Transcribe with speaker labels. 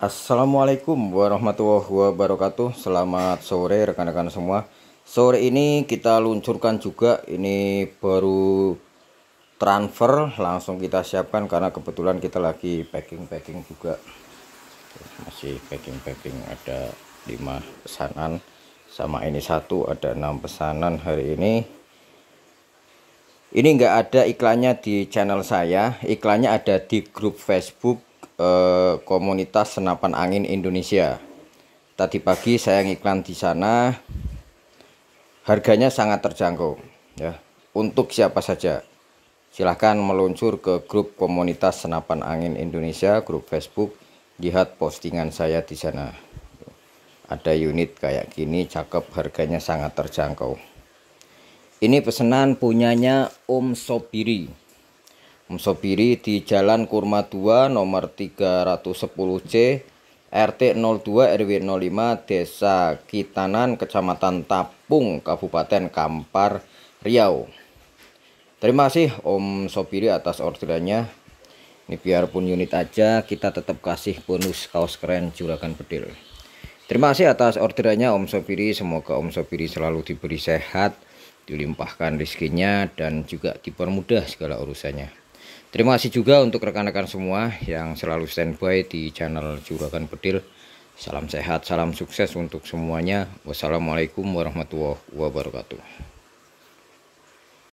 Speaker 1: Assalamualaikum warahmatullahi wabarakatuh Selamat sore rekan-rekan semua Sore ini kita luncurkan juga Ini baru transfer Langsung kita siapkan Karena kebetulan kita lagi packing-packing juga Masih packing-packing Ada 5 pesanan Sama ini satu Ada 6 pesanan hari ini Ini enggak ada iklannya di channel saya Iklannya ada di grup Facebook eh, komunitas senapan angin Indonesia. Tadi pagi saya ngiklan di sana. Harganya sangat terjangkau ya. Untuk siapa saja. Silahkan meluncur ke grup komunitas senapan angin Indonesia, grup Facebook. Lihat postingan saya di sana. Ada unit kayak gini, cakep, harganya sangat terjangkau. Ini pesanan punyanya Om Sobiri. Musopiri di Jalan Kurma 2 nomor 310C RT 02 RW 05 Desa Kitanan Kecamatan Tapung Kabupaten Kampar Riau Terima kasih Om Sopiri atas orderannya Ini biarpun unit aja kita tetap kasih bonus kaos keren juragan bedil Terima kasih atas orderannya Om Sopiri Semoga Om Sopiri selalu diberi sehat Dilimpahkan rezekinya dan juga dipermudah segala urusannya Terima kasih juga untuk rekan-rekan semua yang selalu standby di channel Juragan Bedil. Salam sehat, salam sukses untuk semuanya. Wassalamualaikum warahmatullahi wabarakatuh.